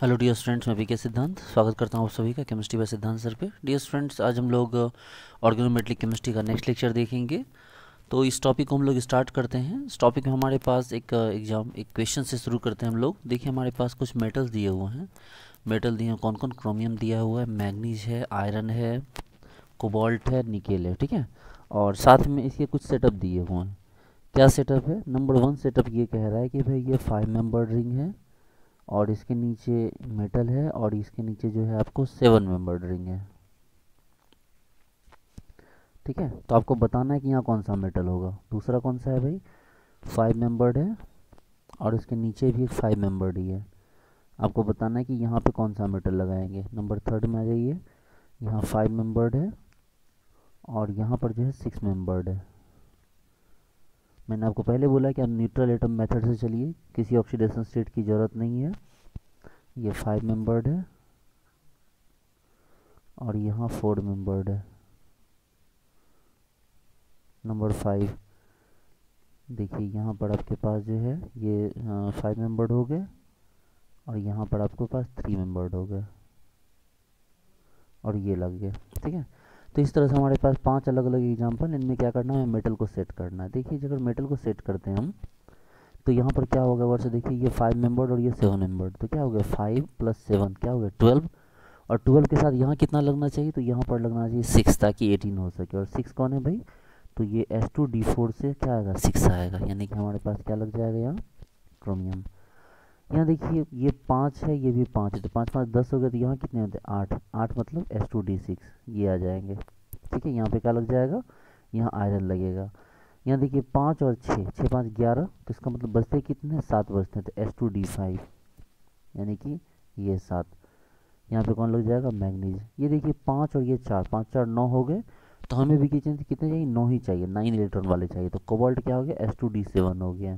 Hello dear students मैं के सिद्धांत स्वागत करता हूँ आप सभी का केमिस्ट्री बाय सिद्धांत सर पे डियर स्टूडेंट्स आज हम लोग ऑर्गेनोमेट्रिक uh, केमिस्ट्री का नेक्स्ट लेक्चर देखेंगे तो इस टॉपिक को हम लोग स्टार्ट करते हैं इस टॉपिक में हमारे पास एक एग्जाम uh, एक क्वेश्चन से शुरू करते हैं हम लोग देखिए हमारे पास कुछ मेटल्स दिए हुए हैं मेटल दिए हैं कौन कौन क्रोमियम दिया हुआ है मैगनीज है आयरन है कोबाल्ट है निकेल है ठीक है और साथ में इसके कुछ सेटअप दिए हुए हैं क्या सेटअप है नंबर वन सेटअप ये कह रहा है कि भाई ये फाइव मेम्बर रिंग है और इसके नीचे मेटल है और इसके नीचे जो है आपको सेवन मेंबर्ड रिंग है ठीक है तो आपको बताना है कि यहाँ कौन सा मेटल होगा दूसरा कौन सा है भाई फाइव मेंबर्ड है और इसके नीचे भी एक फाइव मेंबर्ड ही है आपको बताना है कि यहाँ पे कौन सा मेटल लगाएंगे नंबर थर्ड में आ जाइए यहाँ फाइव मेंबर्ड है और यहाँ पर जो है सिक्स मेंबर्ड है मैंने आपको पहले बोला कि आप न्यूट्रल एटम मेथड से चलिए किसी ऑक्सीडेशन स्टेट की ज़रूरत नहीं है ये फाइव मेंबर्ड है और यहाँ फोर मेंबर्ड है नंबर फाइव देखिए यहाँ पर आपके पास जो है ये फाइव मेंबर्ड हो गए और यहाँ पर आपके पास थ्री मेंबर्ड हो गए और ये लग गया ठीक है तो इस तरह से हमारे पास पांच अलग अलग एग्जाम्पल इनमें क्या करना है मेटल को सेट करना है देखिए अगर मेटल को सेट करते हैं हम तो यहाँ पर क्या होगा वर्ष देखिए ये फाइव मेंबर्ड और ये सेवन मेंबर्ड तो क्या हो गया फाइव प्लस सेवन क्या हो गया ट्वेल्व और ट्वेल्व के साथ यहाँ कितना लगना चाहिए तो यहाँ पर लगना चाहिए सिक्स ताकि एटीन हो सके और सिक्स कौन है भाई तो ये एस टू डी फोर से क्या आएगा सिक्स आएगा यानी कि हमारे पास क्या लग जाएगा यहाँ क्रोमियम यहाँ देखिए ये पाँच है ये भी पाँच है तो पाँच पाँच दस हो गए तो यहाँ कितने होते हैं आठ आठ मतलब एस टू डी सिक्स ये आ जाएंगे ठीक है यहाँ पे क्या लग जाएगा यहाँ आयरन लगेगा यहाँ देखिए पाँच और छः छः पाँच ग्यारह तो इसका मतलब बचते कितने सात बचते हैं तो एस टू डी फाइव यानी कि ये सात यहाँ पे कौन लग जाएगा मैगनीज ये देखिए पाँच और ये चार पाँच चार नौ हो गए तो हमें भी किचन कितने चाहिए नौ ही चाहिए नाइन इलेक्ट्रॉन वाले चाहिए तो कोबाल्ट क्या हो गया एस टू डी सेवन हो गया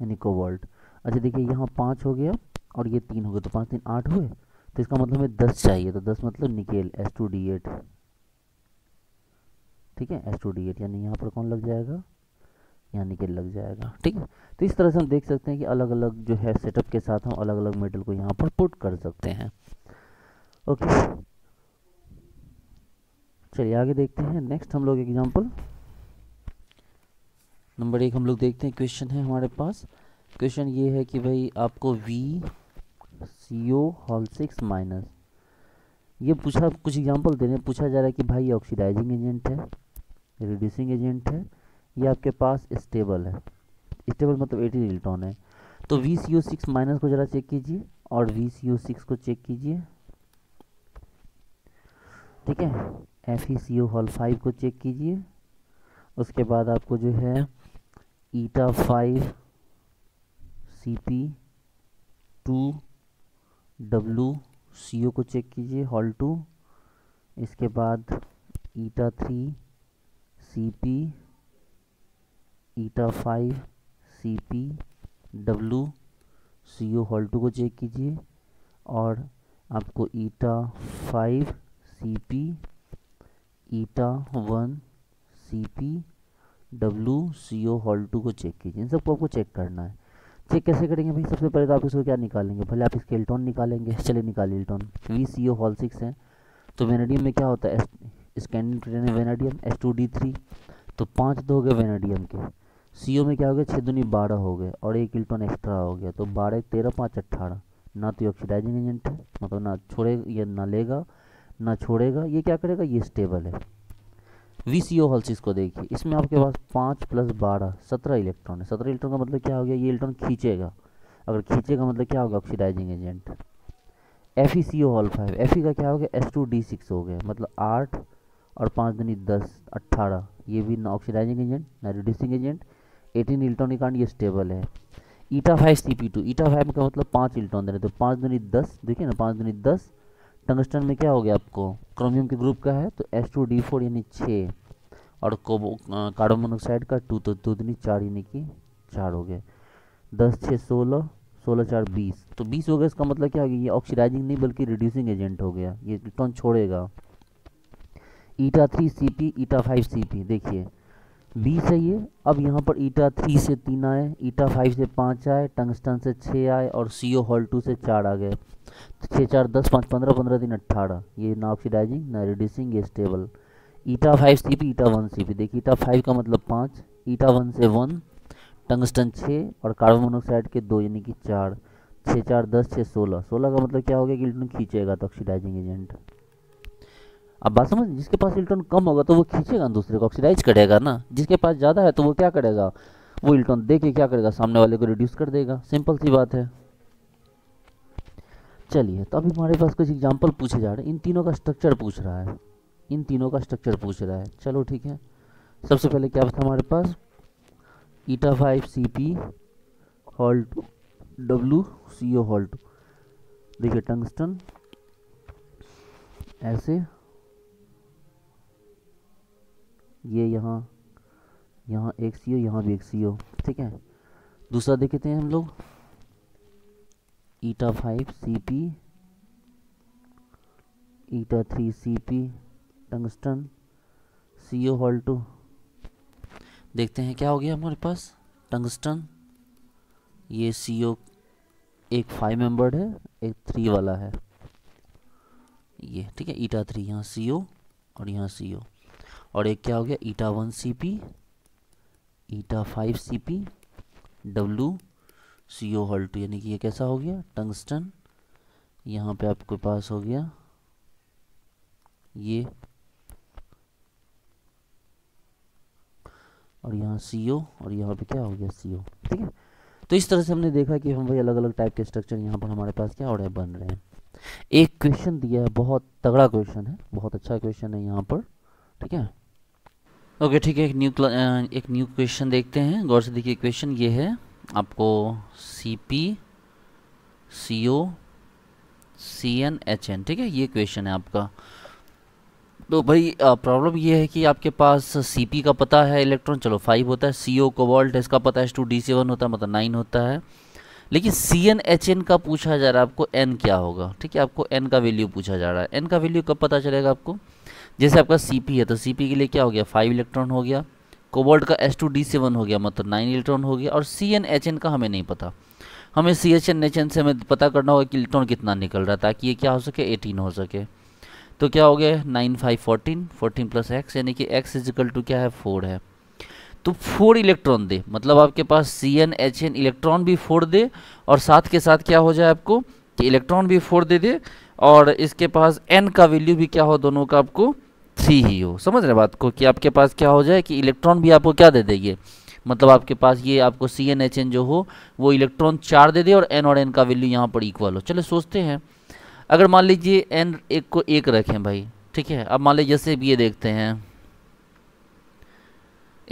यानी कोबाल्ट अच्छा देखिए यहाँ पाँच हो गया और ये तीन हो गया तो पाँच तीन आठ हुए तो इसका मतलब हमें दस चाहिए तो दस मतलब nickel S two D eight ठीक है एस टू डी एट यानी यहाँ पर कौन लग जाएगा यहाँ निकेल लग जाएगा ठीक है तो इस तरह से हम देख सकते हैं कि अलग अलग जो है सेटअप के साथ हम अलग अलग मेटल को यहाँ पर पुट कर सकते हैं ओके चलिए आगे देखते हैं नेक्स्ट हम लोग एग्जाम्पल नंबर एक हम लोग देखते हैं क्वेश्चन है हमारे पास क्वेश्चन ये है कि भाई आपको V C O whole six minus ये पूछा कुछ एग्जांपल हैं पूछा जा रहा है कि भाई ऑक्सीडाइजिंग एजेंट है रिड्यूसिंग एजेंट है या आपके पास स्टेबल है स्टेबल मतलब एटीन इलेक्ट्रॉन है तो V C O six minus को ज़रा चेक कीजिए और वी सी ओ सिक्स को चेक कीजिए ठीक है F E C O whole five को चेक कीजिए उसके बाद आपको जो है eta five C P two W C O को चेक कीजिए हॉल टू इसके बाद ईटा three C P eta five C P W C O whole two को चेक कीजिए और आपको eta five C P eta one C P W C O whole two को check कीजिए इन सबको आपको चेक करना है चेक कैसे करेंगे भाई सबसे पहले तो आप इसको क्या निकालेंगे पहले आप इसके इल्टॉन निकालेंगे चले निकाल electron V C O whole six है तो वेनाडियम में क्या होता है scandium vanadium s two d three तो पाँच दो तो हो गए वेनाडियम के सी में क्या हो गया छः दुनी बारह हो गए और एक इल्टॉन एक्स्ट्रा हो गया तो बारह तेरह पाँच अट्ठारह ना तो ऑक्सीडाइजिंग एजेंट है मतलब ना छोड़ेगा ये ना लेगा ना छोड़ेगा ये क्या करेगा ये स्टेबल है वी सी ओ को देखिए इसमें आपके पास पाँच प्लस बारह सत्रह इलेक्ट्रॉन है सत्रह इलेक्ट्रॉन का मतलब क्या हो गया ये इलेक्ट्रॉन खींचेगा अगर खींचेगा मतलब क्या होगा oxidising agent F E C O whole five F E का क्या हो गया एस टू डी सिक्स हो गया मतलब आठ और पाँच दुनी दस अट्ठारह ये भी ना ऑक्सीडाइजिंग एजेंट ना रिड्यूसिंग एजेंट एटीन इलेक्ट्रॉनिक कारण ये स्टेबल है eta five C P two eta five का मतलब पाँच इलेक्ट्रॉन दे रहे तो पाँच दुनी दस देखिए ना पाँच दुनी दस टंगस्टन में क्या हो गया आपको क्रोमियम के ग्रुप का है तो एस टू डी फोर यानी छः और कोबो कार्बन मोनोक्साइड का टू तो दो दिनी चार यानी कि चार हो गया दस छः सोलह सोलह चार बीस तो बीस हो गया इसका मतलब क्या हो गया ये ऑक्सीडाइजिंग नहीं बल्कि रिड्यूसिंग एजेंट हो गया ये इलेक्ट्रॉन छोड़ेगा eta three C P eta five C P देखिए बी सही है अब यहाँ पर ईटा थ्री से तीन आए ईटा फाइव से पाँच आए टंगस्टन से छः आए और सी ओ हॉल टू से चार आ गए तो छः चार दस पाँच पंद्रह पंद्रह दिन अट्ठारह ये ना ऑक्सीडाइजिंग ना रिड्यूसिंग ये stable eta five C P eta one C P देखिए ईटा फाइव का मतलब पाँच ईटा वन से वन टंगस्टन छः और कार्बन मोनोक्साइड के दो यानी कि चार छः चार दस छः सोलह सोलह का मतलब क्या हो गया कि खींचेगा तो ऑक्सीडाइजिंग एजेंट अब बात समझ जिसके पास इलेक्ट्रॉन कम होगा तो वो खींचेगा दूसरे को ऑक्सीडाइज करेगा ना जिसके पास ज़्यादा है तो वो क्या करेगा वो इलेक्ट्रॉन दे के क्या करेगा सामने वाले को रिड्यूस कर देगा सिंपल सी बात है चलिए तो अभी हमारे पास कुछ एग्जाम्पल पूछे जा रहे हैं इन तीनों का स्ट्रक्चर पूछ रहा है इन तीनों का स्ट्रक्चर पूछ रहा है चलो ठीक है सबसे पहले क्या था हमारे पास eta five C P whole two W C O whole two देखिए टंगस्टन ऐसे ये यहाँ यहाँ एक सी ओ यहाँ भी एक सी ओ ठीक है दूसरा देखते हैं हम लोग eta five C P eta three C P tungsten C O whole two देखते हैं क्या हो गया हमारे पास टंगस्टन ये सी ओ एक फाइव मेंबर्ड है एक थ्री वाला है ये ठीक है ईटा थ्री यहाँ सी ओ और यहाँ सी ओ और एक क्या हो गया eta one C P eta five C P W C O whole two यानी कि ये कैसा हो गया टंगस्टन यहाँ पे आपके पास हो गया ये और यहाँ सी ओ और यहाँ पे क्या हो गया सी ओ ठीक है तो इस तरह से हमने देखा कि हम भाई अलग अलग टाइप के स्ट्रक्चर यहाँ पर हमारे पास क्या और बन रहे हैं एक क्वेश्चन दिया है बहुत तगड़ा क्वेश्चन है बहुत अच्छा क्वेश्चन है यहाँ पर ठीक है ओके okay, ठीक है एक न्यू एक न्यू क्वेश्चन देखते हैं गौर से देखिए क्वेश्चन ये है आपको C P C O C N H N ठीक है ये क्वेश्चन है आपका तो भाई प्रॉब्लम ये है कि आपके पास सी पी का पता है इलेक्ट्रॉन चलो फाइव होता है सी ओ वॉल्ट इसका पता है टू डी सेवन होता है मतलब नाइन होता है लेकिन सी एन एच एन का पूछा जा रहा है आपको एन क्या होगा ठीक है आपको एन का वैल्यू पूछा जा रहा है एन का वैल्यू कब पता चलेगा आपको जैसे आपका सी है तो सी के लिए क्या हो गया फाइव इलेक्ट्रॉन हो गया कोबोल्ट का एस टू डी सेवन हो गया मतलब नाइन इलेक्ट्रॉन हो गया और सी एन एच एन का हमें नहीं पता हमें C H N H N से हमें पता करना होगा कि इलेक्ट्रॉन कितना निकल रहा है ताकि ये क्या हो सके एटीन हो सके तो क्या हो गया nine five fourteen fourteen plus X यानी कि एक्स इजिकल टू क्या है फोर है तो फोर इलेक्ट्रॉन दे मतलब आपके पास C N H N electron भी फोर दे और साथ के साथ क्या हो जाए आपको कि इलेक्ट्रॉन भी फोर दे दे और इसके पास एन का वैल्यू भी क्या हो दोनों का आपको थ्री ही हो समझ रहे बात को कि आपके पास क्या हो जाए कि इलेक्ट्रॉन भी आपको क्या दे देगी मतलब आपके पास ये आपको सी एन एच एन जो हो वो इलेक्ट्रॉन चार दे दे और एन और एन का वैल्यू यहाँ पर इक्वल हो चलो सोचते हैं अगर मान लीजिए एन एक को एक रखें भाई ठीक है अब मान लीजिए जैसे भी ये देखते हैं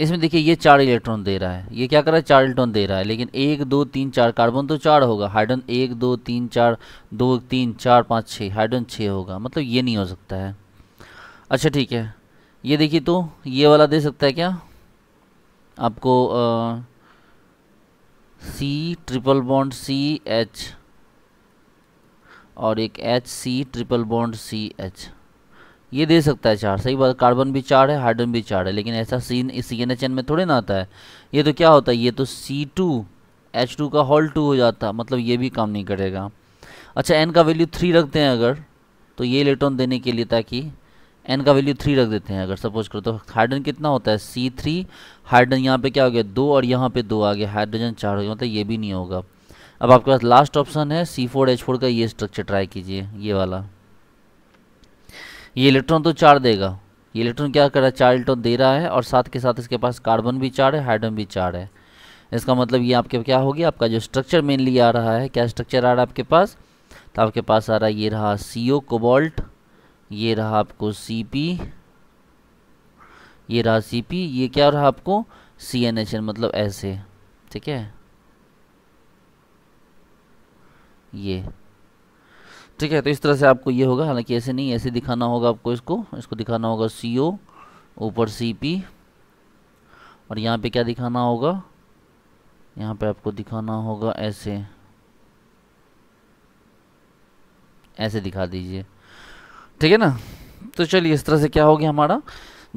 इसमें देखिए ये चार इलेक्ट्रॉन दे रहा है ये क्या कर रहा है चार इलेक्ट्रॉन दे रहा है लेकिन एक दो तीन चार कार्बन तो चार होगा हाइड्रोजन एक दो तीन चार दो तीन चार पाँच छः हाइड्रोजन छः होगा मतलब ये नहीं हो सकता है अच्छा ठीक है ये देखिए तो ये वाला दे सकता है क्या आपको C triple bond C H और एक H C triple bond C H ये दे सकता है चार सही बात कार्बन भी चार है हाइड्रोजन भी चार है लेकिन ऐसा सीन इस सी एन एच एन में थोड़े ना आता है ये तो क्या होता है ये तो सी टू एच टू का हॉल टू हो जाता मतलब ये भी काम नहीं करेगा अच्छा एन का वैल्यू थ्री रखते हैं अगर तो ये इलेक्ट्रॉन देने के लिए ताकि एन का वैल्यू थ्री रख देते हैं अगर सपोज करो तो हाइड्रोजन कितना होता है सी थ्री हाइड्रोजन यहाँ पे क्या हो गया दो और यहाँ पे दो आ गया हाइड्रोजन चार हो गया मतलब ये भी नहीं होगा अब आपके पास लास्ट ऑप्शन है सी फोर एच फोर का ये स्ट्रक्चर ट्राई कीजिए ये वाला ये इलेक्ट्रॉन तो चार देगा ये इलेक्ट्रॉन क्या कर रहा है चार इलेक्ट्रॉन दे रहा है और साथ के साथ इसके पास कार्बन भी चार है हाइड्रोजन भी चार है इसका मतलब ये आपके क्या होगी आपका जो स्ट्रक्चर मेनली आ रहा है क्या स्ट्रक्चर आ रहा है आपके पास तो आपके पास आ रहा है ये रहा सी ओ कोबॉल्ट ये रहा आपको सी पी ये रहा सी पी ये क्या रहा आपको सी एन एच एन मतलब ऐसे ठीक है ये ठीक है तो इस तरह से आपको ये होगा हालांकि ऐसे नहीं ऐसे दिखाना होगा आपको इसको इसको दिखाना होगा सी ओ ऊपर सी पी और यहाँ पे क्या दिखाना होगा यहाँ पे आपको दिखाना होगा ऐसे ऐसे दिखा दीजिए ठीक है ना तो चलिए इस तरह से क्या हो गया हमारा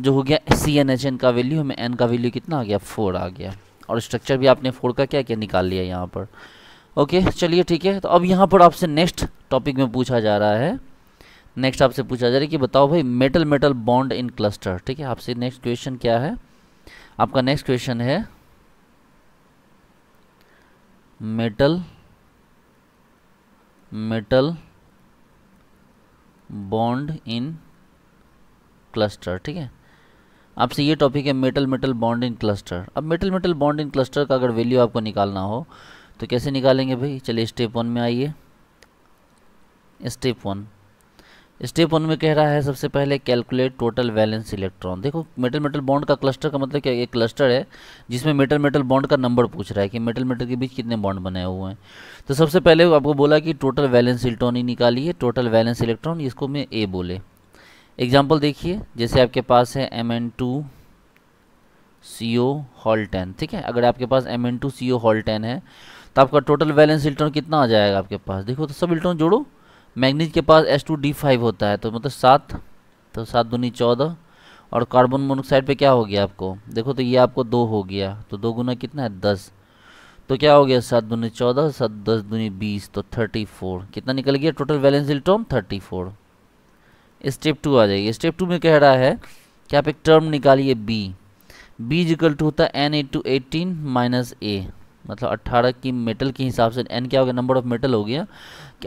जो हो गया सी एन एच एन का वैल्यू हमें एन का वैल्यू कितना आ गया फोर आ गया और स्ट्रक्चर भी आपने फोर का क्या क्या निकाल लिया यहाँ पर ओके चलिए ठीक है तो अब यहाँ पर आपसे नेक्स्ट टॉपिक में पूछा जा रहा है नेक्स्ट आपसे पूछा जा रहा है कि बताओ भाई metal metal bond in cluster ठीक है आपसे नेक्स्ट क्वेश्चन क्या है आपका नेक्स्ट क्वेश्चन है metal metal bond in cluster ठीक है आपसे ये टॉपिक है metal metal bond in cluster अब metal metal bond in cluster का अगर वैल्यू आपको निकालना हो तो कैसे निकालेंगे भाई चलिए स्टेप वन में आइए स्टेप वन स्टेप वन में कह रहा है सबसे पहले कैलकुलेट टोटल वैलेंस इलेक्ट्रॉन देखो मेटल मेटल बॉन्ड का क्लस्टर का मतलब क्या एक क्लस्टर है जिसमें मेटल मेटल बॉन्ड का नंबर पूछ रहा है कि मेटल मेटल के बीच कितने बॉन्ड बनाए हुए हैं तो सबसे पहले आपको बोला कि टोटल वैलेंस इलेक्ट्रॉन ही निकालिए टोटल वैलेंस इलेक्ट्रॉन इसको मैं ए बोले एग्जाम्पल देखिए जैसे आपके पास है M N two C O whole ten ठीक है अगर आपके पास M N two C O whole ten है तो आपका टोटल वैलेंस इलेक्ट्रॉन कितना आ जाएगा आपके पास देखो तो सब इलेक्ट्रॉन जोड़ो मैग्नीज के पास एस टू डी फाइव होता है तो मतलब सात तो सात दूनी चौदह और कार्बन मोनोक्साइड पे क्या हो गया आपको देखो तो ये आपको दो हो गया तो दो गुना कितना है दस तो क्या हो गया सात दूनी चौदह सात दस दूनी बीस तो थर्टी फोर कितना निकल गया total valence electron thirty four step two आ जाएगी स्टेप टू में कह रहा है कि आप एक टर्म निकालिए बी बी जिकल टू होता है N A two eighteen minus A मतलब अट्ठारह की मेटल के हिसाब से एन क्या हो गया नंबर ऑफ मेटल हो गया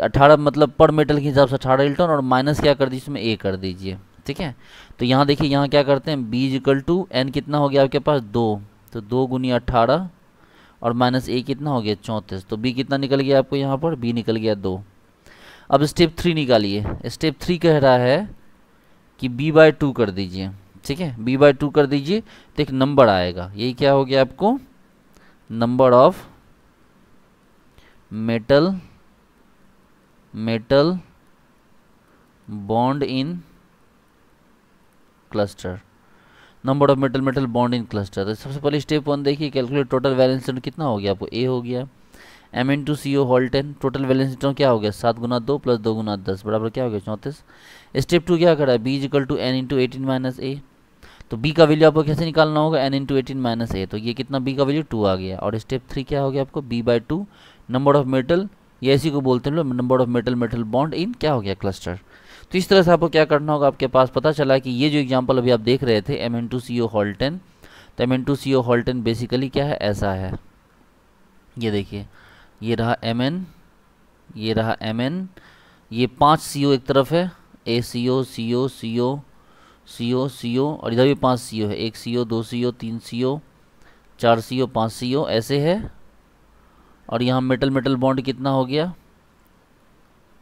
अठारह मतलब पर मेटल के हिसाब से अठारह इलेक्ट्रॉन और माइनस क्या कर दीजिए इसमें ए कर दीजिए ठीक है तो यहाँ देखिए यहाँ क्या करते हैं बी इजिकल टू एन कितना हो गया आपके पास दो तो दो गुनी अट्ठारह और माइनस ए कितना हो गया चौंतीस तो बी कितना निकल गया आपको यहाँ पर बी निकल गया दो अब स्टेप थ्री निकालिए स्टेप थ्री कह रहा है कि बी बाय टू कर दीजिए ठीक है बी बाय टू कर दीजिए तो एक नंबर आएगा यही क्या हो गया आपको number of metal metal bond in cluster number of metal metal bond in cluster तो सबसे पहले स्टेप वन देखिए कैलकुलेट टोटल वैलेंस कितना हो गया आपको ए हो गया M N two C O whole ten total valence क्या हो गया सात गुना दो प्लस दो गुना दस बराबर क्या हो गया चौंतीस स्टेप टू क्या करा B equal to N into eighteen minus A तो बी का वैल्यू आपको कैसे निकालना होगा N into eighteen minus A तो ये कितना बी का वैल्यू टू आ गया और स्टेप थ्री क्या हो गया आपको B by two number of metal ये इसी को बोलते हैं लोग number of metal metal bond in क्या हो गया क्लस्टर तो इस तरह से आपको क्या करना होगा आपके पास पता चला कि ये जो एग्जाम्पल अभी आप देख रहे थे M N two C O whole ten तो M N two C O whole ten basically क्या है ऐसा है ये देखिए ये रहा एम एन ये रहा एम एन ये पाँच सी ओ एक तरफ है ए सी O C O C O C O C ओ और इधर भी पाँच सी ओ है एक सी ओ दो सी ओ तीन सी ओ चार सी ओ पाँच सी ओ ऐसे है और यहाँ मेटल मेटल बॉन्ड कितना हो गया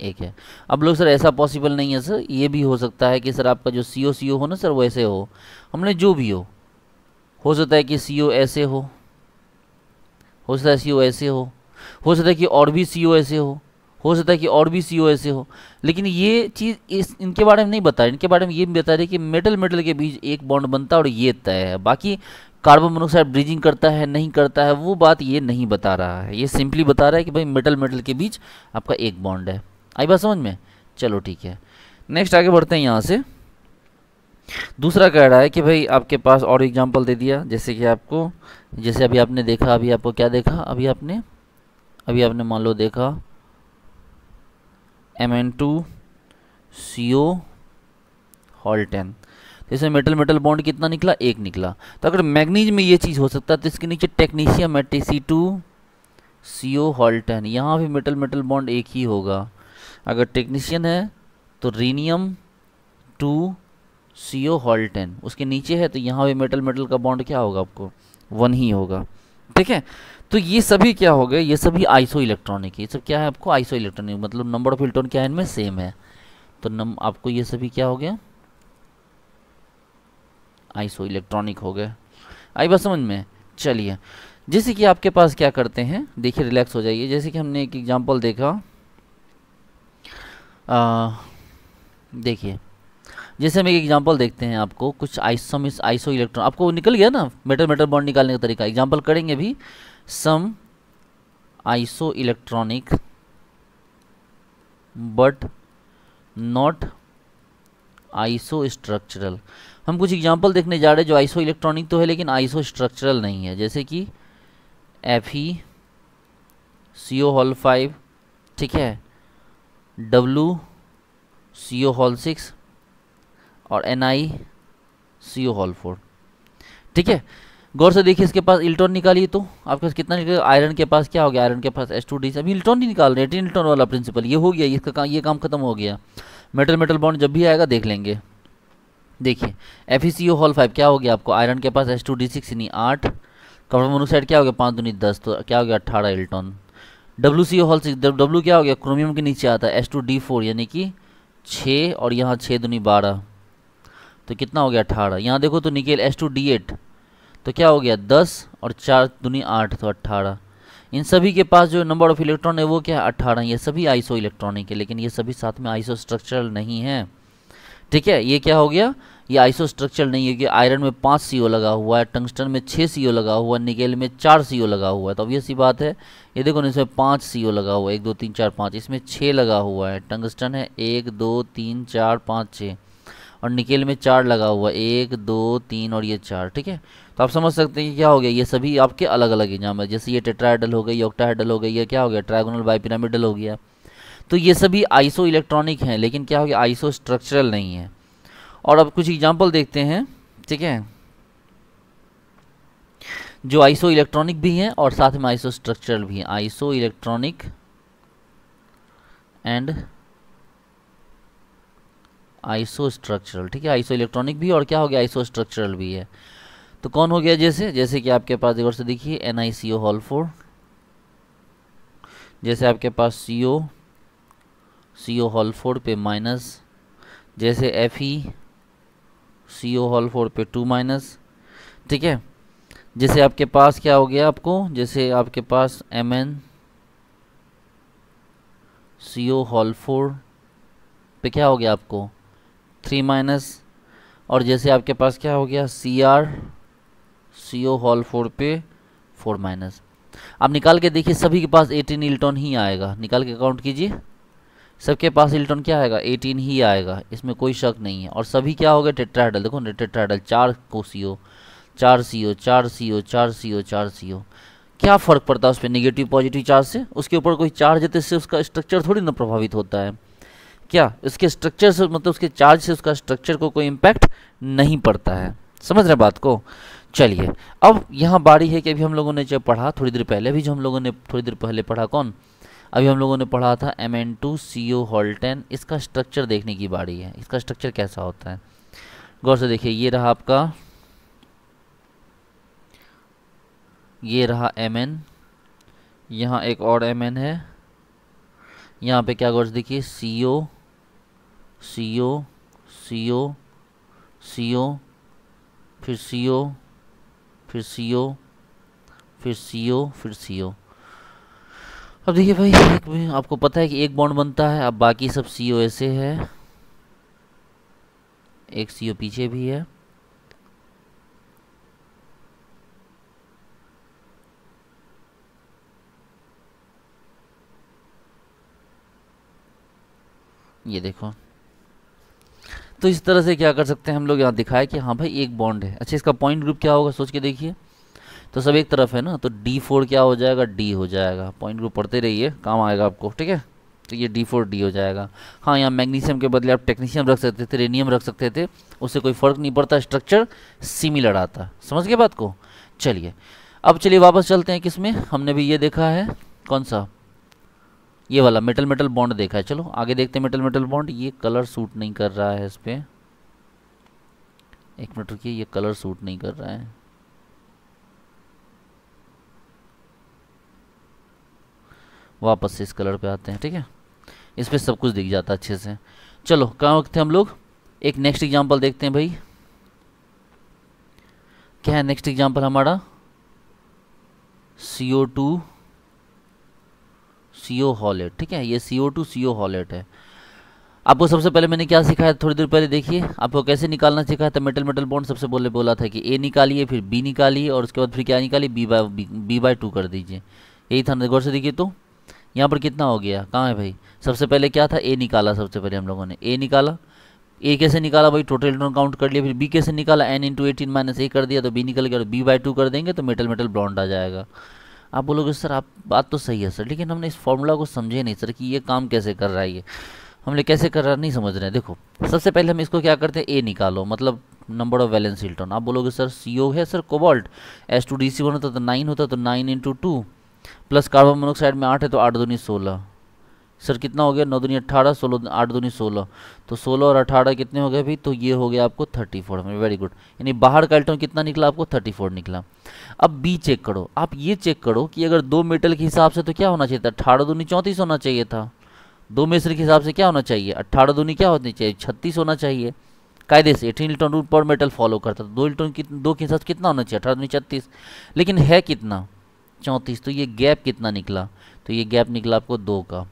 एक है अब लोग सर ऐसा पॉसिबल नहीं है सर ये भी हो सकता है कि सर आपका जो सी ओ सी ओ हो ना सर वो ऐसे हो हमने जो भी हो हो सकता है कि सी ओ ऐसे हो हो सकता है सी ओ ऐसे हो हो सकता है कि और भी सी ओ ऐसे हो हो सकता है कि और भी सी ओ ऐसे हो लेकिन ये चीज़ इस इनके बारे में नहीं बता रही इनके बारे में ये भी बता रही कि मेटल मेटल के बीच एक बॉन्ड बनता है और ये तय है बाकी कार्बन मोनोक्साइड ब्रीजिंग करता है नहीं करता है वो बात ये नहीं बता रहा है ये सिंपली बता रहा है कि भाई मेटल मेटल के बीच आपका एक बॉन्ड है आई बात समझ में चलो ठीक है नेक्स्ट आगे बढ़ते हैं यहाँ से दूसरा कह रहा है कि भाई आपके पास और एग्जाम्पल दे दिया जैसे कि आपको जैसे अभी आपने देखा अभी आपको क्या देखा अभी आपने अभी आपने मान लो देखा M N two C O whole ten जैसे मेटल मेटल बॉन्ड कितना निकला एक निकला तो अगर मैग्नीज में ये चीज़ हो सकता है तो इसके नीचे टेक्नीशियम है T C two C O whole ten यहाँ भी मेटल मेटल बॉन्ड एक ही होगा अगर टेक्नीशियन है तो rhenium two C O whole ten उसके नीचे है तो यहाँ भी मेटल मेटल का बॉन्ड क्या होगा आपको वन ही होगा ठीक है तो ये सभी क्या हो गए ये सभी आइसो इलेक्ट्रॉनिक ये सब क्या है आपको आइसो इलेक्ट्रॉनिक मतलब नंबर ऑफ इलेक्ट्रॉन क्या है इनमें सेम है तो नम आपको ये सभी क्या हो गया आइसो इलेक्ट्रॉनिक हो गए आई बात समझ में चलिए जैसे कि आपके पास क्या करते हैं देखिए रिलैक्स हो जाइए जैसे कि हमने एक एग्जांपल देखा देखिए जैसे हम एक एग्जांपल देखते हैं आपको कुछ आइसो मिस आइसो इलेक्ट्रॉन आपको निकल गया ना मेटल मेटल बॉन्ड निकालने का तरीका एग्जांपल करेंगे भी some iso electronic but not iso structural हम कुछ एग्जाम्पल देखने जा रहे हैं जो आइसो इलेक्ट्रॉनिक तो है लेकिन आइसो स्ट्रक्चरल नहीं है जैसे कि F E C O whole five ठीक है W C O whole six और N I C O whole four ठीक है गौर से देखिए इसके पास इलेक्ट्रॉन निकालिए तो आपके पास कितना निकल आयरन के पास क्या हो गया आयरन के पास एस टू डी अभी इलेक्ट्रॉन नहीं निकाल रहे इलेक्ट्रॉन वाला प्रिंसिपल ये हो गया इसका काम ये काम खत्म हो गया मेटल मेटल बॉन्ड जब भी आएगा देख लेंगे देखिए F E C O whole five क्या हो गया आपको आयरन के पास एस टू डी सिक्स यानी आठ कार्बन मोनोक्साइड क्या हो गया पाँच दूनी दस तो क्या हो गया अट्ठारह electron W C O whole six W क्या हो गया क्रोमियम के नीचे आता है एस टू डी फोर यानी कि छः और यहाँ छः दूनी बारह तो कितना हो गया अट्ठारह यहाँ देखो तो nickel S two D eight तो क्या हो गया दस और चार दूनी आठ तो अट्ठारह इन सभी के पास जो नंबर ऑफ इलेक्ट्रॉन है वो क्या है अट्ठारह ये सभी आइसो इलेक्ट्रॉनिक है लेकिन ये सभी साथ में आइसो स्ट्रक्चरल नहीं है ठीक है ये क्या हो गया ये आइसो स्ट्रक्चर नहीं है कि आयरन में पाँच सी लगा हुआ है टंगस्टन में छः सी लगा हुआ है निकेल में चार सी लगा हुआ है तो अब ये सी बात है ये देखो ना इसमें पाँच सी लगा हुआ है एक दो तीन चार पाँच इसमें छः लगा हुआ है टंगस्टन है एक दो तीन चार पाँच छः और निकेल में चार लगा हुआ है एक दो तीन और ये चार ठीक है तो आप समझ सकते हैं कि क्या हो गया ये सभी आपके अलग अलग एग्जाम है जैसे ये टेट्राइडल हो गई हेडल हो गई या क्या हो गया ट्राइगोनल बाईपिरामिडल हो गया तो ये सभी आइसो इलेक्ट्रॉनिक हैं लेकिन क्या हो गया आइसो स्ट्रक्चरल नहीं है और अब कुछ एग्जाम्पल देखते हैं ठीक है जो आइसो इलेक्ट्रॉनिक भी हैं और साथ में आइसो स्ट्रक्चरल भी हैं iso electronic and iso structural ठीक है आइसो इलेक्ट्रॉनिक भी और क्या हो गया आइसो स्ट्रक्चरल भी है तो कौन हो गया जैसे जैसे कि आपके पास एक और से देखिए N I C O whole four जैसे आपके पास C O C O whole four पे माइनस जैसे F E e C O whole four पे टू माइनस ठीक है जैसे आपके पास क्या हो गया आपको जैसे आपके पास M N C O whole four पे क्या हो गया आपको थ्री माइनस और जैसे आपके पास क्या हो गया C R C O whole four पे फोर माइनस आप निकाल के देखिए सभी के पास एटीन इल्टॉन ही आएगा निकाल के काउंट कीजिए सबके पास इलेक्ट्रॉन क्या आएगा 18 ही आएगा इसमें कोई शक नहीं है और सभी क्या हो गए टेट्राहेडल देखो ना टेट्राहेडल चार को सी ओ चार सी ओ चार सी ओ चार सी ओ चार सी ओ क्या फ़र्क पड़ता है उस पर निगेटिव पॉजिटिव चार्ज से उसके ऊपर कोई चार्ज है तो इससे उसका स्ट्रक्चर थोड़ी ना प्रभावित होता है क्या इसके स्ट्रक्चर से मतलब उसके चार्ज से उसका स्ट्रक्चर को कोई इम्पैक्ट नहीं पड़ता है समझ रहे बात को चलिए अब यहाँ बारी है कि अभी हम लोगों ने जब पढ़ा थोड़ी देर पहले अभी जो हम लोगों ने थोड़ी देर पहले पढ़ा कौन अभी हम लोगों ने पढ़ा था M N two C O ten इसका स्ट्रक्चर देखने की बारी है इसका स्ट्रक्चर कैसा होता है गौर से देखिए ये रहा आपका ये रहा एम एन यहाँ एक और एम एन है यहाँ पे क्या गौर से देखिए सी O C O C O C ओ फिर सी ओ फिर सी ओ फिर सी ओ फिर सी ओ अब देखिए भाई एक में आपको पता है कि एक बॉन्ड बनता है अब बाकी सब सी ओ ऐसे है एक सी ओ पीछे भी है ये देखो तो इस तरह से क्या कर सकते हैं हम लोग यहाँ दिखाए कि हाँ भाई एक बॉन्ड है अच्छा इसका पॉइंट ग्रुप क्या होगा सोच के देखिए तो सब एक तरफ है ना तो डी फोर क्या हो जाएगा डी हो जाएगा पॉइंट को पढ़ते रहिए काम आएगा आपको ठीक है तो ये डी फोर डी हो जाएगा हाँ यहाँ मैग्नीशियम के बदले आप टेक्नीशियम रख सकते थे रेनियम रख सकते थे उससे कोई फ़र्क नहीं पड़ता स्ट्रक्चर सिमिलर आता समझ गए बात को चलिए अब चलिए वापस चलते हैं किस में हमने भी ये देखा है कौन सा ये वाला मेटल मेटल बॉन्ड देखा है चलो आगे देखते हैं मेटल मेटल बॉन्ड ये कलर सूट नहीं कर रहा है इस पर एक मिनट रुकिए ये कलर सूट नहीं कर रहा है वापस से इस कलर पे आते हैं ठीक है इस पर सब कुछ दिख जाता है अच्छे से चलो कहाँ वक्त थे हम लोग एक नेक्स्ट एग्जाम्पल देखते हैं भाई क्या है नेक्स्ट एग्जाम्पल हमारा सी ओ टू सी ओ हॉलेट ठीक है ये सी ओ टू सी ओ हॉलेट है आपको सबसे पहले मैंने क्या सिखाया थोड़ी देर पहले देखिए आपको कैसे निकालना सिखाया था मेटल मेटल बॉन्ड सबसे बोले बोला था कि ए निकालिए फिर बी निकालिए और उसके बाद फिर क्या निकालिए B by B by two कर दीजिए यही था गौर से देखिए तो यहाँ पर कितना हो गया कहाँ है भाई सबसे पहले क्या था ए निकाला सबसे पहले हम लोगों ने ए निकाला ए कैसे निकाला भाई टोटल इलेक्ट्रॉन काउंट कर लिया फिर बी कैसे निकाला N into eighteen minus A कर दिया तो बी निकल गया और बी बाई टू कर देंगे तो मेटल मेटल ब्रॉन्ड आ जाएगा आप बोलोगे सर आप बात तो सही है सर लेकिन हमने इस फॉर्मूला को समझे नहीं सर कि ये काम कैसे कर रहा है ये हमने कैसे कर रहा नहीं समझ रहे हैं देखो सबसे पहले हम इसको क्या करते हैं ए निकालो मतलब नंबर ऑफ वैलेंस इलेक्ट्रॉन आप बोलोगे सर सी है sir cobalt S two D C one होता तो नाइन होता तो nine into two plus carbon monoxide में आठ है तो आठ दूनी सोलह सर कितना हो गया नौ दूनी अट्ठारह सोलह आठ दूनी सोलह तो सोलह और अठारह कितने हो गए अभी तो ये हो गया आपको थर्टी फोर वेरी गुड यानी बाहर का इलेक्ट्रॉन कितना निकला आपको थर्टी फोर निकला अब बी चेक करो आप ये चेक करो कि अगर दो मेटल के हिसाब से तो क्या होना चाहिए था अठारह दूनी चौंतीस होना चाहिए था दो मिश्र के हिसाब से क्या होना चाहिए अट्ठारह दूनी क्या होनी चाहिए छत्तीस होना चाहिए कायदे से एटीन इलेक्ट्रॉन रूट पर मेटल फॉलो करता था दो इलेक्ट्रॉन दो के हिसाब से कितना होना चाहिए अठारह दूनी छत्तीस लेकिन है कितना चौंतीस तो ये गैप कितना निकला तो ये गैप निकला आपको दो का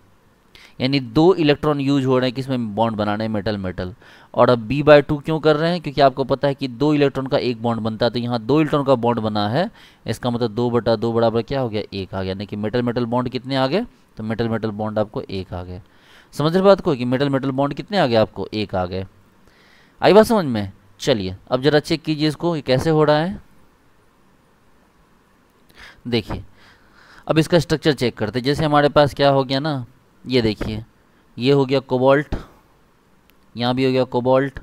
यानी दो इलेक्ट्रॉन यूज हो रहे हैं किसमें बॉन्ड बनाने मेटल मेटल और अब बी बाय टू क्यों कर रहे हैं क्योंकि आपको पता है कि दो इलेक्ट्रॉन का एक बॉन्ड बनता है तो यहाँ दो इलेक्ट्रॉन का बॉन्ड बना है इसका मतलब दो बटा दो बराबर क्या हो गया एक आ गया यानी कि मेटल मेटल बॉन्ड कितने आ गए तो मेटल मेटल बॉन्ड आपको एक आ गए समझ रहे बात को कि मेटल मेटल बॉन्ड कितने आ गए आपको एक आ गए आई बात समझ में चलिए अब जरा चेक कीजिए इसको कैसे हो रहा है देखिए अब इसका स्ट्रक्चर चेक करते जैसे हमारे पास क्या हो गया ना ये देखिए ये हो गया कोबाल्ट यहाँ भी हो गया कोबाल्ट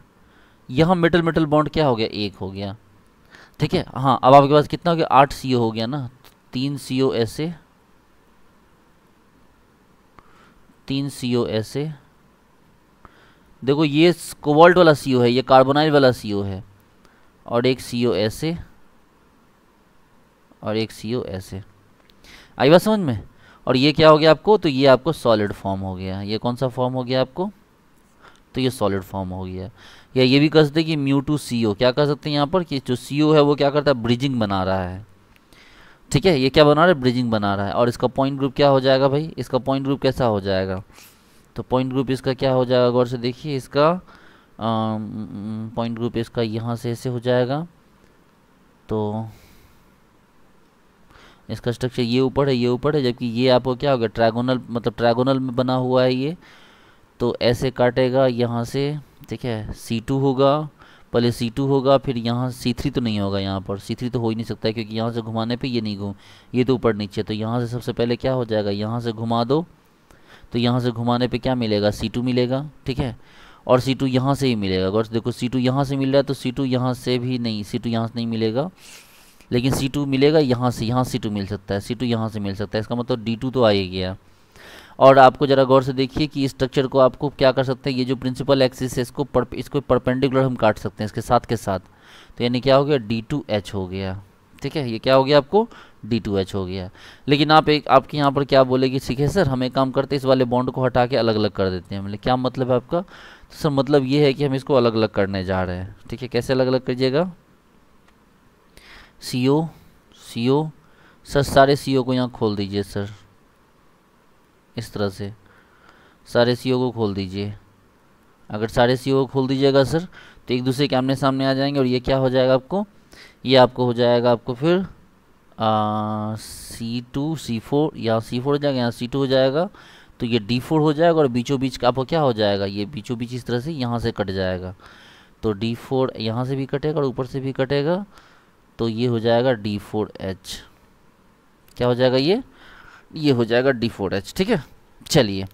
यहाँ मेटल मेटल बॉन्ड क्या हो गया एक हो गया ठीक है हाँ अब आपके पास कितना हो गया आठ सी हो गया ना तीन सी ओ ऐसे तीन सी ओ ऐसे देखो ये कोबाल्ट वाला सी है ये कार्बोनाइल वाला सी है और एक सी ओ ऐसे और एक सी ओ ऐसे आई बात समझ में और ये क्या हो गया आपको तो ये आपको सॉलिड फॉर्म हो गया ये कौन सा फॉर्म हो गया आपको तो ये सॉलिड फॉर्म हो गया या ये भी कह सकते हैं कि म्यू टू सी ओ क्या कह सकते हैं यहाँ पर कि जो सी ओ है वो क्या करता है ब्रिजिंग बना रहा है ठीक है ये क्या बना रहा है ब्रिजिंग बना रहा है और इसका पॉइंट ग्रुप क्या हो जाएगा भाई इसका पॉइंट ग्रुप कैसा हो जाएगा तो पॉइंट ग्रुप इसका क्या हो जाएगा गौर से देखिए इसका पॉइंट ग्रुप इसका यहाँ से ऐसे हो जाएगा तो इसका स्ट्रक्चर ये ऊपर है ये ऊपर है जबकि ये आपको क्या होगा ट्रैगोनल मतलब ट्रैगोनल में बना हुआ है ये तो ऐसे काटेगा यहाँ से ठीक है सी होगा पहले सी होगा फिर यहाँ सी तो नहीं होगा यहाँ पर सी तो हो ही नहीं सकता है क्योंकि यहाँ से घुमाने पे ये नहीं घूम ये तो ऊपर नीचे तो यहाँ से सबसे पहले क्या हो जाएगा यहाँ से घुमा दो तो यहाँ से घुमाने पे क्या मिलेगा सी मिलेगा ठीक है और सी टू यहाँ से ही मिलेगा अगर देखो सी टू यहाँ से मिल रहा है तो सी टू यहाँ से भी नहीं सी टू यहाँ से नहीं मिलेगा लेकिन सी टू मिलेगा यहाँ से यहाँ सी टू मिल सकता है सी टू यहाँ से मिल सकता है इसका मतलब डी टू तो ही गया हाँ। और आपको ज़रा गौर से देखिए कि इस स्ट्रक्चर को आपको क्या कर सकते हैं ये जो प्रिंसिपल एक्सिस है इसको पर, इसको परपेंडिकुलर हम काट सकते हैं इसके साथ के साथ तो यानी क्या हो गया डी टू एच हो गया हाँ। ठीक है ये क्या हो गया आपको डी टू एच हो गया हाँ। लेकिन आप एक आपके यहाँ पर क्या बोलेगी कि सीखे सर हम एक काम करते इस वाले बॉन्ड को हटा के अलग अलग कर देते हैं मतलब क्या मतलब है आपका तो सर मतलब ये है कि हम इसको अलग अलग करने जा रहे हैं ठीक है कैसे अलग अलग करिएगा सी ओ सी ओ सर सारे सी ओ को यहाँ खोल दीजिए सर इस तरह से सारे सी ओ को खोल दीजिए अगर सारे सी ओ को खोल दीजिएगा सर तो एक दूसरे के आमने सामने आ जाएंगे और ये क्या हो जाएगा आपको ये आपको हो जाएगा आपको फिर सी टू सी फोर यहाँ सी फोर हो जाएगा यहाँ सी टू हो जाएगा तो ये डी फोर हो जाएगा और बीचों बीच का आपको क्या हो जाएगा ये बीचों बीच इस तरह से यहाँ से कट जाएगा तो डी फोर यहाँ से भी कटेगा और ऊपर से भी कटेगा तो ये हो जाएगा डी फोर एच क्या हो जाएगा ये ये हो जाएगा डी फोर एच ठीक है चलिए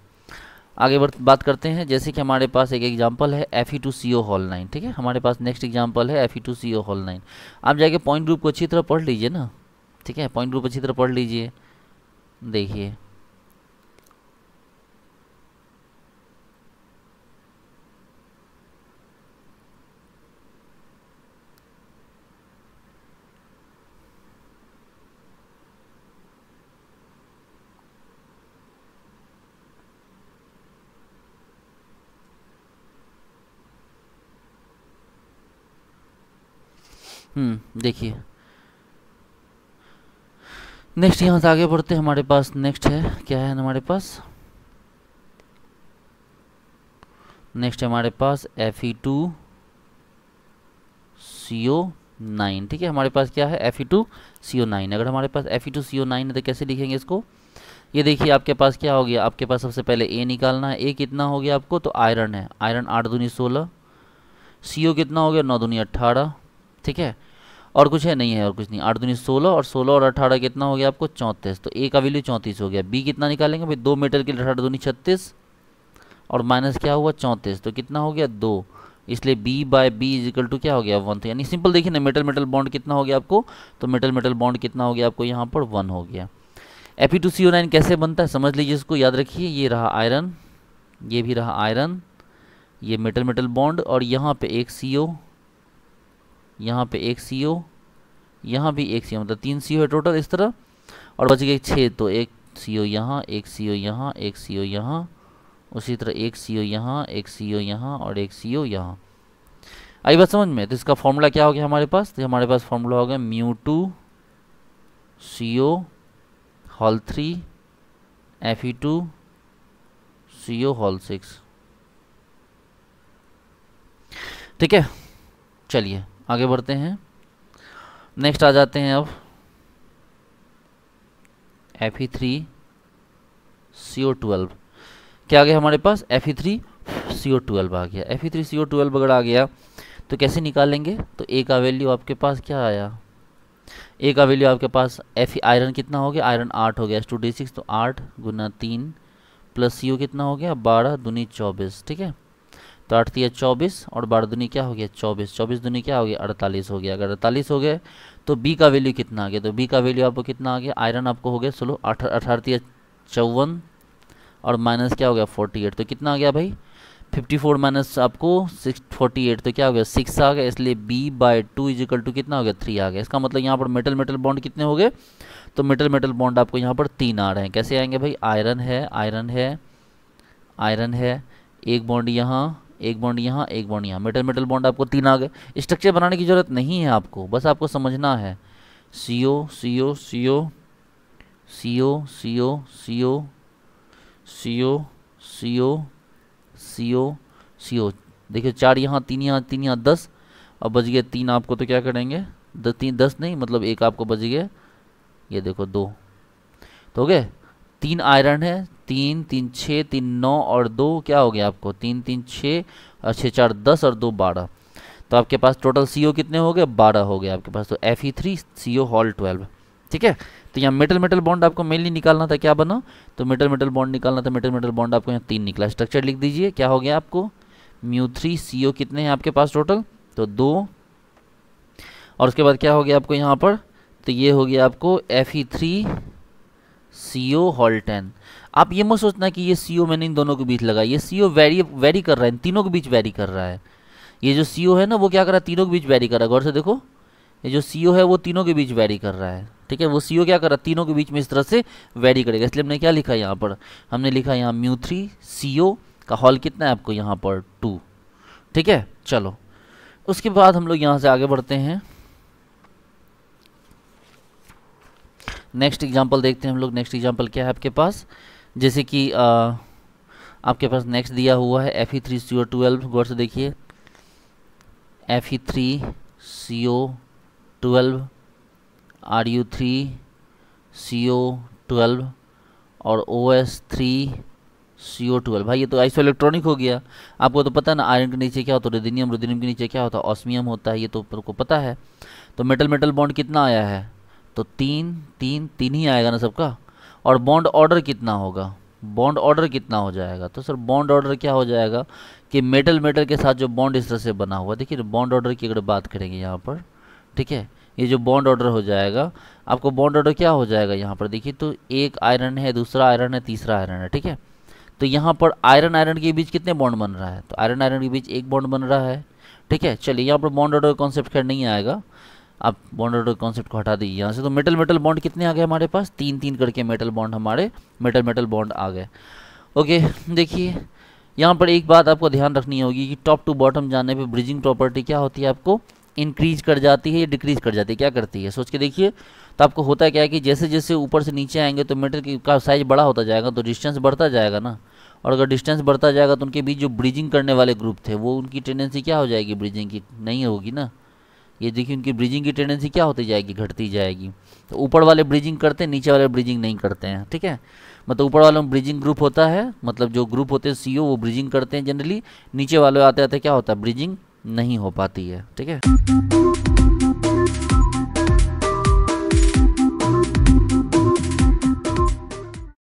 आगे बढ़ बात करते हैं जैसे कि हमारे पास एक एग्जांपल है F E two C O whole nine ठीक है हमारे पास नेक्स्ट एग्जांपल है F E two C O whole nine आप जाके पॉइंट ग्रुप को अच्छी तरह पढ़ लीजिए ना ठीक है पॉइंट ग्रुप अच्छी तरह पढ़ लीजिए देखिए हम्म, देखिए नेक्स्ट यहाँ से आगे बढ़ते हमारे पास नेक्स्ट है क्या है हमारे पास नेक्स्ट हमारे पास F E two C O nine ठीक है हमारे पास क्या है F E two C O nine अगर हमारे पास F E two C O nine है तो कैसे लिखेंगे इसको ये देखिए आपके पास क्या हो गया आपके पास सबसे पहले ए निकालना है ए कितना हो गया आपको तो आयरन है आयरन आठ दूनी सोलह सी ओ कितना हो गया नौ दूनी अट्ठारह ठीक है और कुछ है नहीं है और कुछ नहीं आठ दूनी सोलह और सोलह और अठारह कितना हो गया आपको चौंतीस तो ए का वैल्यू चौंतीस हो गया बी कितना निकालेंगे भाई दो मीटर के लिए अठारह दूनी छत्तीस और माइनस क्या हुआ चौंतीस तो कितना हो गया दो इसलिए B by B is equal to क्या हो गया वन तो यानी सिंपल देखिए ना मेटल मेटल बॉन्ड कितना हो गया आपको तो मेटल मेटल बॉन्ड कितना हो गया आपको यहाँ पर वन हो गया A P two C O nine कैसे बनता है समझ लीजिए इसको याद रखिए ये रहा आयरन ये भी रहा आयरन ये मेटल मेटल बॉन्ड और यहाँ पे एक सी ओ यहाँ पे एक सी ओ यहाँ भी एक सी ओ मतलब तीन सी ओ है टोटल इस तरह और बच गए छः तो एक सी ओ यहाँ एक सी ओ यहाँ एक सी ओ यहाँ उसी तरह एक सी ओ यहाँ एक सी ओ यहाँ और एक सी ओ यहाँ आई बात समझ में तो इसका फॉर्मूला क्या हो गया हमारे पास तो हमारे पास फॉर्मूला हो गया म्यू two C O whole three F E two C O whole six ठीक है चलिए आगे बढ़ते हैं नेक्स्ट आ जाते हैं अब F E three C O twelve क्या आ गया हमारे पास F E three C O twelve आ गया F E three C O twelve अगर आ गया तो कैसे निकालेंगे तो ए का वैल्यू आपके पास क्या आया ए का वैल्यू आपके पास एफ आयरन कितना हो गया आयरन आठ हो गया एस टू डी सिक्स तो आठ गुना तीन प्लस सी ओ कितना हो गया बारह दूनी चौबीस ठीक है तो अड़ती है चौबीस और बारह दुनी क्या हो गया चौबीस चौबीस दुनी क्या हो गया अड़तालीस हो गया अगर अड़तालीस हो गए तो बी का वैल्यू कितना आ गया तो बी का वैल्यू आपको कितना आ गया आयरन आपको हो गया सोलो अठारती चौवन और माइनस क्या हो गया फोर्टी एट तो कितना आ गया भाई फिफ्टी फोर माइनस आपको सिक्स फोर्टी एट तो क्या हो गया सिक्स आ गया इसलिए B by two is equal to कितना हो गया थ्री आ गया इसका मतलब यहाँ पर मेटल मेटल बॉन्ड कितने हो गए तो मेटल मेटल बॉन्ड आपको यहाँ पर तीन आ रहे हैं कैसे आएंगे भाई आयरन है आयरन है आयरन है एक बॉन्ड यहाँ एक बॉन्ड यहाँ एक बॉन्ड यहाँ मेटल मेटल बॉन्ड आपको तीन आ गए स्ट्रक्चर बनाने की ज़रूरत नहीं है आपको बस आपको समझना है सी O C O C O C O C O C O C O C O C O C ओ देखिए चार यहाँ तीन यहाँ तीन यहाँ दस और बज गया तीन आपको तो क्या करेंगे दस तीन दस नहीं मतलब एक आपको बज गया ये देखो दो तो हो तीन आयरन है तीन तीन छः तीन नौ और दो क्या हो गया आपको तीन तीन छः और छः चार दस और दो बारह तो आपके पास टोटल ओ कितने हो गए बारह हो गए आपके पास तो F E three C O whole twelve ठीक है तो यहाँ मेटल मेटल बॉन्ड आपको मेनली निकालना था क्या बना तो मेटल मेटल बॉन्ड निकालना था मेटल मेटल बॉन्ड आपको यहाँ तीन निकला स्ट्रक्चर लिख दीजिए क्या हो गया आपको म्यू थ्री सी ओ कितने हैं आपके पास टोटल तो दो और उसके बाद क्या हो गया आपको यहाँ पर तो ये हो गया आपको F E three C O whole ten आप ये मत सोचना कि ये सी मैंने इन दोनों के बीच लगा ये सी वेरी वेरी कर रहा है इन तीनों के बीच वेरी कर रहा है ये जो सी है ना वो क्या कर रहा है तीनों के बीच वेरी कर रहा है गौर से देखो ये जो सी है वो तीनों के बीच वेरी कर रहा है ठीक है वो सी क्या कर रहा है तीनों के बीच में इस तरह से वेरी करेगा इसलिए हमने क्या लिखा यहाँ पर हमने लिखा यहाँ म्यू थ्री सी का हॉल कितना है आपको यहाँ पर टू ठीक है चलो उसके बाद हम लोग यहाँ से आगे बढ़ते हैं नेक्स्ट एग्जाम्पल देखते हैं हम लोग नेक्स्ट एग्जाम्पल क्या है आपके पास जैसे कि आ, आपके पास नेक्स्ट दिया हुआ है F E three C O twelve गौर से देखिए F E three C O twelve R U three C O twelve और O S three C O twelve भाई ये तो आइसो इलेक्ट्रॉनिक हो गया आपको तो पता है ना आयरन के नीचे क्या होता है रुदिनियम रुदिनियम के नीचे क्या होता है ऑस्मियम होता है ये तो आपको पता है तो मेटल मेटल बॉन्ड कितना आया है तो तीन तीन तीन ही आएगा ना सबका और बॉन्ड ऑर्डर कितना होगा बॉन्ड ऑर्डर कितना हो जाएगा तो सर बॉन्ड ऑर्डर क्या हो जाएगा कि मेटल मेटल के साथ जो बॉन्ड इस तरह से बना हुआ देखिए बॉन्ड तो ऑर्डर की अगर बात करेंगे यहाँ पर ठीक है ये जो बॉन्ड ऑर्डर हो जाएगा आपको बॉन्ड ऑर्डर क्या हो जाएगा यहाँ पर देखिए तो एक आयरन है दूसरा आयरन है तीसरा आयरन है ठीक है तो यहाँ पर आयरन आयरन के बीच कितने बॉन्ड बन रहा है तो आयरन आयरन के बीच एक बॉन्ड बन रहा है ठीक है चलिए यहाँ पर बॉन्ड ऑर्डर कॉन्सेप्ट खैर नहीं आएगा आप बॉन्डर कॉन्सेप्ट को हटा दीजिए यहाँ से तो मेटल मेटल बॉन्ड कितने आ गए हमारे पास तीन तीन करके मेटल बॉन्ड हमारे मेटल मेटल बॉन्ड आ गए ओके देखिए यहाँ पर एक बात आपको ध्यान रखनी होगी कि टॉप टू बॉटम जाने पे ब्रिजिंग प्रॉपर्टी क्या होती है आपको इंक्रीज कर जाती है या डिक्रीज कर जाती है क्या करती है सोच के देखिए तो आपको होता क्या है कि जैसे जैसे ऊपर से नीचे आएंगे तो मेटल का साइज बड़ा होता जाएगा तो डिस्टेंस बढ़ता जाएगा ना और अगर डिस्टेंस बढ़ता जाएगा तो उनके बीच जो ब्रिजिंग करने वाले ग्रुप थे वो उनकी टेंडेंसी क्या हो जाएगी ब्रिजिंग की नहीं होगी ना ये देखिए उनकी ब्रिजिंग की टेंडेंसी क्या होती जाएगी घटती जाएगी तो ऊपर वाले ब्रिजिंग करते हैं नीचे वाले ब्रिजिंग नहीं करते हैं ठीक है मतलब ऊपर वालों में ब्रिजिंग ग्रुप होता है मतलब जो ग्रुप होते हैं सीईओ वो ब्रिजिंग करते हैं जनरली नीचे वाले आते आते क्या होता है ब्रिजिंग नहीं हो पाती है ठीक है